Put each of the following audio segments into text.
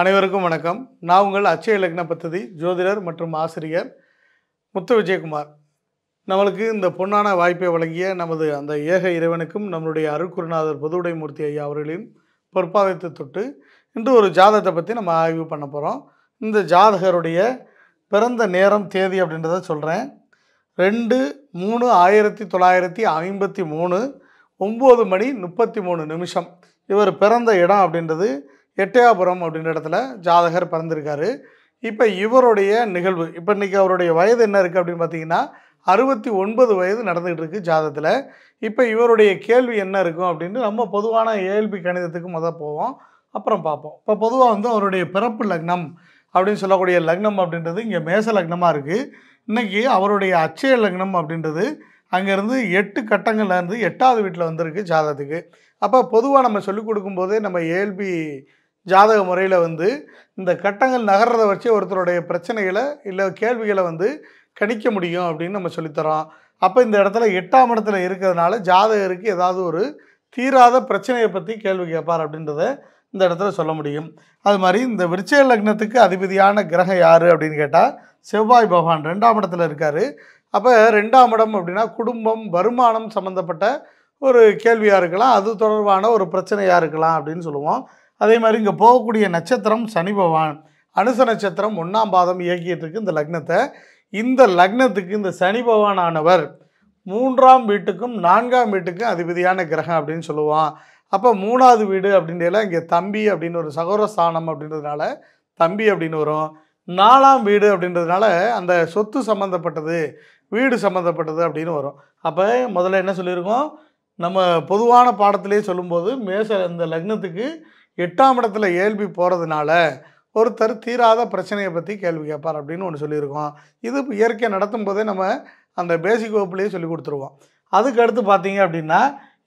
அனைவருக்கும் வணக்கம் நான் உங்கள் அச்சய லக்ன பத்ததி ஜோதிடர் மற்றும் ஆசிரியர் முத்து விஜயகுமார் நம்மளுக்கு இந்த பொன்னான வாய்ப்பை வழங்கிய நமது அந்த ஏக இறைவனுக்கும் நம்மளுடைய அருக்குருநாதர் பொதுவுடைமூர்த்தி ஐயா அவர்களின் பொற்பாதத்தை தொட்டு இன்று ஒரு ஜாதகத்தை பற்றி நம்ம ஆய்வு பண்ண போகிறோம் இந்த ஜாதகருடைய பிறந்த நேரம் தேதி அப்படின்றத சொல்கிறேன் ரெண்டு மூணு ஆயிரத்தி தொள்ளாயிரத்தி ஐம்பத்தி மூணு ஒம்பது மணி முப்பத்தி மூணு நிமிஷம் இவர் பிறந்த இடம் அப்படின்றது எட்டயாபுரம் அப்படின்ற இடத்துல ஜாதகர் பிறந்திருக்காரு இப்போ இவருடைய நிகழ்வு இப்போ இன்றைக்கி அவருடைய வயது என்ன இருக்குது அப்படின்னு பார்த்தீங்கன்னா அறுபத்தி ஒன்பது வயது நடந்துகிட்டு இருக்குது ஜாதத்தில் இப்போ இவருடைய கேள்வி என்ன இருக்கும் அப்படின்னு நம்ம பொதுவான ஏஎல்பி கணிதத்துக்கு முதல் போவோம் அப்புறம் பார்ப்போம் இப்போ பொதுவாக வந்து அவருடைய பிறப்பு லக்னம் அப்படின்னு சொல்லக்கூடிய லக்னம் அப்படின்றது இங்கே மேச லக்னமாக இருக்குது இன்றைக்கி அவருடைய அச்சய லக்னம் அப்படின்றது அங்கேருந்து எட்டு கட்டங்கள்லேருந்து எட்டாவது வீட்டில் வந்திருக்கு ஜாதத்துக்கு அப்போ பொதுவாக நம்ம சொல்லிக் கொடுக்கும்போதே நம்ம ஏஎல்பி ஜாதக முறையில் வந்து இந்த கட்டங்கள் நகர்றதை வச்சு ஒருத்தருடைய பிரச்சனைகளை இல்லை கேள்விகளை வந்து கணிக்க முடியும் அப்படின்னு நம்ம சொல்லித்தரோம் அப்போ இந்த இடத்துல எட்டாம் இடத்துல இருக்கிறதுனால ஜாதகருக்கு ஏதாவது ஒரு தீராத பிரச்சனையை பற்றி கேள்வி கேட்பார் அப்படின்றத இந்த இடத்துல சொல்ல முடியும் அது மாதிரி இந்த விருச்சய லக்னத்துக்கு அதிபதியான கிரகம் யார் அப்படின்னு கேட்டால் செவ்வாய் பகவான் ரெண்டாம் இடத்துல இருக்கார் அப்போ ரெண்டாம் இடம் அப்படின்னா குடும்பம் வருமானம் சம்மந்தப்பட்ட ஒரு கேள்வியாக இருக்கலாம் அது தொடர்பான ஒரு பிரச்சனையாக இருக்கலாம் அப்படின்னு சொல்லுவோம் அதே மாதிரி இங்கே போகக்கூடிய நட்சத்திரம் சனி பகவான் அனுச நட்சத்திரம் ஒன்றாம் பாதம் இயக்கிட்டு இந்த லக்னத்தை இந்த லக்னத்துக்கு இந்த சனி பகவான் ஆனவர் மூன்றாம் வீட்டுக்கும் நான்காம் வீட்டுக்கும் அதிபதியான கிரகம் அப்படின்னு சொல்லுவான் அப்போ மூணாவது வீடு அப்படின்றதுல இங்கே தம்பி அப்படின்னு ஒரு சகோர ஸ்தானம் அப்படின்றதுனால தம்பி அப்படின்னு வரும் நாலாம் வீடு அப்படின்றதுனால அந்த சொத்து சம்மந்தப்பட்டது வீடு சம்மந்தப்பட்டது அப்படின்னு வரும் அப்போ முதல்ல என்ன சொல்லியிருக்கோம் நம்ம பொதுவான பாடத்திலே சொல்லும்போது மேச இந்த லக்னத்துக்கு எட்டாம் இடத்துல ஏல்பி போகிறதுனால ஒருத்தர் தீராத பிரச்சனையை பற்றி கேள்வி கேட்பார் அப்படின்னு ஒன்று சொல்லியிருக்கோம் இது இயற்கையை நடத்தும் போதே நம்ம அந்த பேசிக் வகுப்புலேயே சொல்லி கொடுத்துருவோம் அதுக்கு அடுத்து பார்த்தீங்க அப்படின்னா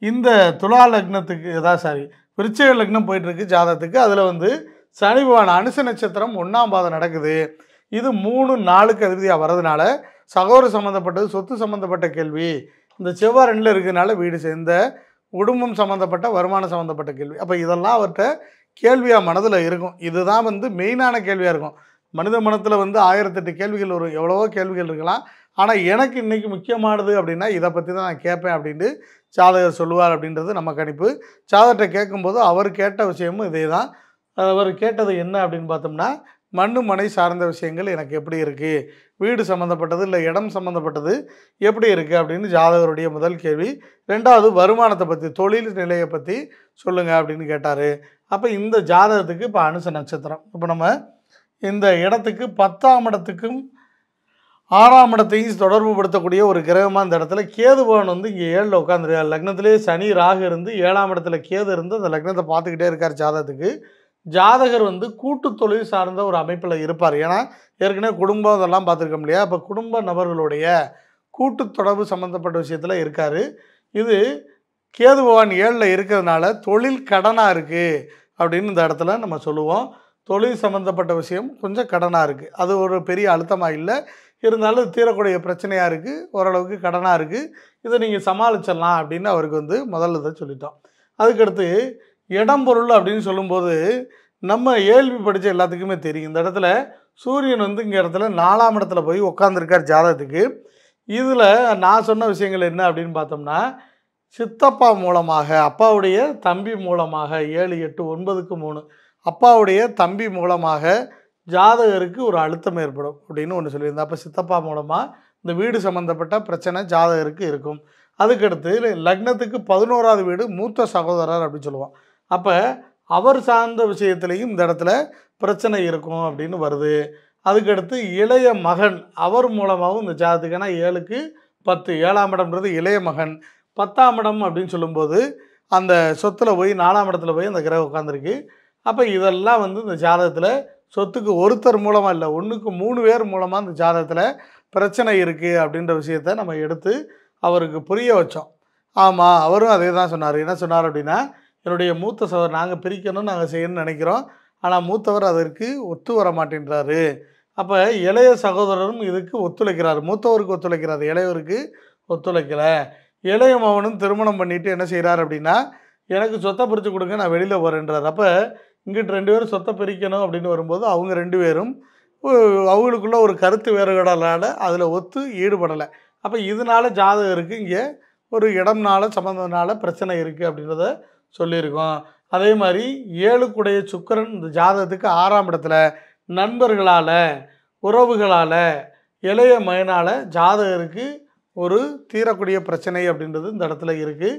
இந்த துலா லக்னத்துக்கு எதா சாரி விருச்சக லக்னம் போயிட்டுருக்கு ஜாதத்துக்கு அதில் வந்து சனி பகவான் அனுச நட்சத்திரம் ஒன்றாம் பாதம் நடக்குது இது மூணு நாளுக்கு அதிபதியாக வர்றதுனால சகோதர சம்மந்தப்பட்டது சொத்து சம்மந்தப்பட்ட கேள்வி இந்த செவ்வாய் ரெண்டில் இருக்கிறதுனால வீடு சேர்ந்த குடும்பம் சம்மந்தப்பட்ட வருமானம் சம்மந்தப்பட்ட கேள்வி அப்போ இதெல்லாம் அவர்கிட்ட கேள்வியாக மனதில் இருக்கும் இதுதான் வந்து மெயினான கேள்வியாக இருக்கும் மனித மனத்தில் வந்து ஆயிரத்தெட்டு கேள்விகள் வரும் எவ்வளவோ கேள்விகள் இருக்கலாம் ஆனால் எனக்கு இன்றைக்கி முக்கியமானது அப்படின்னா இதை பற்றி தான் நான் கேட்பேன் அப்படின்ட்டு ஜாதகர் சொல்லுவார் அப்படின்றது நம்ம கணிப்பு ஜாதகத்தை கேட்கும்போது அவர் கேட்ட விஷயமும் இதே தான் அவர் கேட்டது என்ன அப்படின்னு பார்த்தோம்னா மண்ணு மனை சார்ந்த விஷயங்கள் எனக்கு எப்படி இருக்குது வீடு சம்மந்தப்பட்டது இல்லை இடம் சம்மந்தப்பட்டது எப்படி இருக்குது அப்படின்னு ஜாதகருடைய முதல் கேள்வி ரெண்டாவது வருமானத்தை பற்றி தொழில் நிலையை பற்றி சொல்லுங்கள் அப்படின்னு கேட்டார் அப்போ இந்த ஜாதகத்துக்கு இப்போ அனுச நட்சத்திரம் இப்போ நம்ம இந்த இடத்துக்கு பத்தாம் இடத்துக்கும் ஆறாம் இடத்தையும் தொடர்பு படுத்தக்கூடிய ஒரு கிரகமாக இந்த இடத்துல கேது பவன் வந்து இங்கே ஏழில் உட்காந்துருக்கார் லக்னத்திலே சனி ராகு இருந்து ஏழாம் இடத்துல கேது இருந்து அந்த லக்னத்தை பார்த்துக்கிட்டே இருக்கார் ஜாதகத்துக்கு ஜாதகர் வந்து கூட்டு தொழில் சார்ந்த ஒரு அமைப்பில் இருப்பார் ஏன்னா ஏற்கனவே குடும்பம் இதெல்லாம் பார்த்துருக்கோம் இல்லையா அப்போ குடும்ப நபர்களுடைய கூட்டு தொடர்பு சம்மந்தப்பட்ட விஷயத்தில் இருக்கார் இது கேது பவான் ஏழில் இருக்கிறதுனால தொழில் கடனாக இருக்குது அப்படின்னு இந்த இடத்துல நம்ம சொல்லுவோம் தொழில் சம்மந்தப்பட்ட விஷயம் கொஞ்சம் கடனாக இருக்குது அது ஒரு பெரிய அழுத்தமாக இல்லை இருந்தாலும் தீரக்கூடிய பிரச்சனையாக இருக்குது ஓரளவுக்கு கடனாக இருக்குது இதை நீங்கள் சமாளிச்சிடலாம் அப்படின்னு அவருக்கு வந்து முதல்ல இதை சொல்லிட்டோம் அதுக்கடுத்து இடம்பொருள் அப்படின்னு சொல்லும்போது நம்ம ஏழ்வி படித்த எல்லாத்துக்குமே தெரியும் இந்த இடத்துல சூரியன் வந்து இங்கே இடத்துல நாலாம் இடத்துல போய் உட்காந்துருக்கார் ஜாதகத்துக்கு இதில் நான் சொன்ன விஷயங்கள் என்ன அப்படின்னு பார்த்தோம்னா சித்தப்பா மூலமாக அப்பாவுடைய தம்பி மூலமாக ஏழு எட்டு ஒன்பதுக்கு மூணு அப்பாவுடைய தம்பி மூலமாக ஜாதகருக்கு ஒரு அழுத்தம் ஏற்படும் அப்படின்னு ஒன்று சொல்லியிருந்தேன் அப்போ சித்தப்பா மூலமாக இந்த வீடு சம்மந்தப்பட்ட பிரச்சனை ஜாதகருக்கு இருக்கும் அதுக்கடுத்து லக்னத்துக்கு பதினோராவது வீடு மூத்த சகோதரர் அப்படின்னு சொல்லுவான் அப்போ அவர் சார்ந்த விஷயத்துலேயும் இந்த இடத்துல பிரச்சனை இருக்கும் அப்படின்னு வருது அதுக்கடுத்து இளைய மகன் அவர் மூலமாகவும் இந்த ஜாதத்துக்கு ஏன்னா ஏழுக்கு பத்து ஏழாம் இடம்ன்றது இளைய மகன் பத்தாம் இடம் அப்படின்னு சொல்லும்போது அந்த சொத்தில் போய் நாலாம் இடத்துல போய் அந்த கிரகம் உட்காந்துருக்கு அப்போ இதெல்லாம் வந்து இந்த ஜாதகத்தில் சொத்துக்கு ஒருத்தர் மூலமாக இல்லை ஒன்றுக்கு மூணு பேர் மூலமாக இந்த ஜாதகத்தில் பிரச்சனை இருக்குது அப்படின்ற விஷயத்த நம்ம எடுத்து அவருக்கு புரிய வச்சோம் ஆமாம் அவரும் அதே தான் சொன்னார் என்ன சொன்னார் அப்படின்னா என்னுடைய மூத்த சகோதரர் நாங்கள் பிரிக்கணும்னு நாங்கள் செய்யணும்னு நினைக்கிறோம் ஆனால் மூத்தவர் அதற்கு ஒத்து வர மாட்டேன்றாரு அப்போ இளைய சகோதரரும் இதுக்கு ஒத்துழைக்கிறார் மூத்தவருக்கு ஒத்துழைக்கிறார் இளையவருக்கு ஒத்துழைக்கலை இளைய மகனும் திருமணம் பண்ணிவிட்டு என்ன செய்கிறார் அப்படின்னா எனக்கு சொத்தை பிரித்து கொடுங்க நான் வெளியில் போகிறேன்றார் அப்போ இங்கிட்டு ரெண்டு பேரும் சொத்தை பிரிக்கணும் அப்படின்னு வரும்போது அவங்க ரெண்டு பேரும் அவங்களுக்குள்ள ஒரு கருத்து வேறுபாடலால் அதில் ஒத்து ஈடுபடலை அப்போ இதனால் ஜாதகருக்கு இங்கே ஒரு இடம்னால சம்மந்தனால பிரச்சனை இருக்குது அப்படின்றத சொல்லியிருக்கோம் அதே மாதிரி ஏழுக்குடைய சுக்கரன் இந்த ஜாதகத்துக்கு ஆறாம் இடத்துல நண்பர்களால் உறவுகளால் இளைய மயனால் ஜாதகருக்கு ஒரு தீரக்கூடிய பிரச்சனை அப்படின்றது இந்த இடத்துல இருக்குது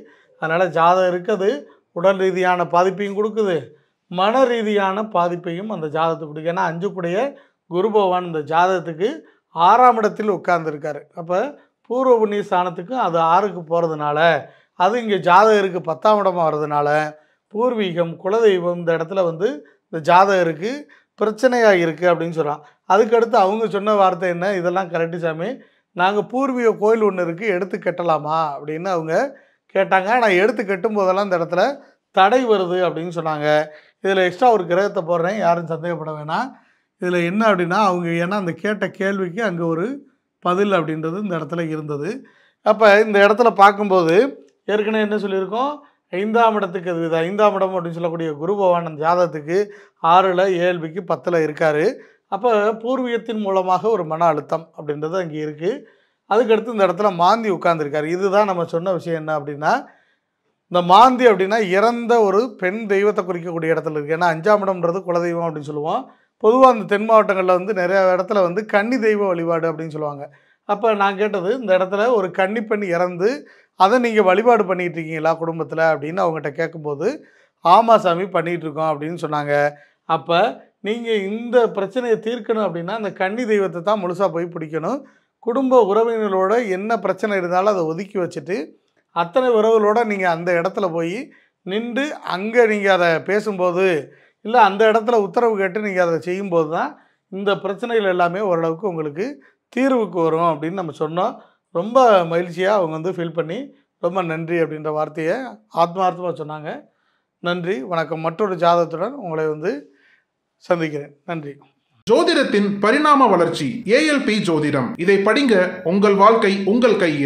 அதனால் ஜாதகருக்கு அது உடல் ரீதியான பாதிப்பையும் கொடுக்குது மன ரீதியான பாதிப்பையும் அந்த ஜாதகத்துக்கு கொடுக்கு ஏன்னா அஞ்சுக்குடைய குரு பகவான் இந்த ஜாதகத்துக்கு ஆறாம் இடத்தில் உட்கார்ந்துருக்காரு அப்போ பூர்வ புண்ணிய ஸ்தானத்துக்கும் அது ஆறுக்கு போகிறதுனால அது இங்கே ஜாதகருக்கு பத்தாம் இடமாக வர்றதுனால பூர்வீகம் குலதெய்வம் இந்த இடத்துல வந்து இந்த ஜாதகருக்கு பிரச்சனையாக இருக்குது அப்படின்னு சொல்கிறான் அதுக்கடுத்து அவங்க சொன்ன வார்த்தை என்ன இதெல்லாம் கரெக்டு சாமி நாங்கள் பூர்வீக கோயில் ஒன்று இருக்குது எடுத்து கட்டலாமா அப்படின்னு அவங்க கேட்டாங்க நான் எடுத்து கட்டும் போதெல்லாம் இந்த இடத்துல தடை வருது அப்படின்னு சொன்னாங்க இதில் எக்ஸ்ட்ரா ஒரு கிரகத்தை போடுறேன் யாரும் சந்தேகப்பட வேணாம் இதில் என்ன அப்படின்னா அவங்க ஏன்னா அந்த கேட்ட கேள்விக்கு அங்கே ஒரு பதில் அப்படின்றது இந்த இடத்துல இருந்தது அப்போ இந்த இடத்துல பார்க்கும்போது ஏற்கனவே என்ன சொல்லியிருக்கோம் ஐந்தாம் இடத்துக்கு அது ஐந்தாம் இடம் அப்படின்னு சொல்லக்கூடிய குரு பகவான் ஜாதகத்துக்கு ஆறில் ஏழ்பிக்கு பத்தில் இருக்கார் அப்போ பூர்வீகத்தின் மூலமாக ஒரு மன அழுத்தம் அப்படின்றது அங்கே இருக்குது அதுக்கடுத்து இந்த இடத்துல மாந்தி உட்கார்ந்துருக்கார் இதுதான் நம்ம சொன்ன விஷயம் என்ன அப்படின்னா இந்த மாந்தி அப்படின்னா இறந்த ஒரு பெண் தெய்வத்தை குறிக்கக்கூடிய இடத்துல இருக்குது ஏன்னா அஞ்சாம் மடம்ன்றது குலதெய்வம் அப்படின்னு சொல்லுவோம் பொதுவாக அந்த தென் மாவட்டங்களில் வந்து நிறையா இடத்துல வந்து கன்னி தெய்வ வழிபாடு அப்படின்னு சொல்லுவாங்க அப்போ நான் கேட்டது இந்த இடத்துல ஒரு கன்னிப்பெண் இறந்து அதை நீங்கள் வழிபாடு பண்ணிகிட்டு இருக்கீங்களா குடும்பத்தில் அப்படின்னு அவங்ககிட்ட கேட்கும்போது ஆமாம் சாமி பண்ணிகிட்ருக்கோம் அப்படின்னு சொன்னாங்க அப்போ நீங்கள் இந்த பிரச்சனையை தீர்க்கணும் அப்படின்னா அந்த கன்னி தெய்வத்தை தான் முழுசாக போய் பிடிக்கணும் குடும்ப உறவினர்களோட என்ன பிரச்சனை இருந்தாலும் அதை ஒதுக்கி வச்சுட்டு அத்தனை உறவுகளோடு நீங்கள் அந்த இடத்துல போய் நின்று அங்கே நீங்கள் அதை பேசும்போது இல்லை அந்த இடத்துல உத்தரவு கேட்டு நீங்கள் அதை செய்யும்போது தான் இந்த பிரச்சனைகள் எல்லாமே ஓரளவுக்கு உங்களுக்கு தீர்வுக்கு வரும் அப்படின்னு நம்ம சொன்னோம் ரொம்ப மகிழ்ச்சியாக அவங்க வந்து ஃபீல் பண்ணி ரொம்ப நன்றி அப்படின்ற வார்த்தையை ஆத்மார்த்தமாக சொன்னாங்க நன்றி வணக்கம் மற்றொரு ஜாதகத்துடன் உங்களை வந்து சந்திக்கிறேன் நன்றி ஜோதிடத்தின் பரிணாம வளர்ச்சி ஏஎல்பி ஜோதிடம் இதை படிங்க உங்கள் வாழ்க்கை உங்கள் கையில்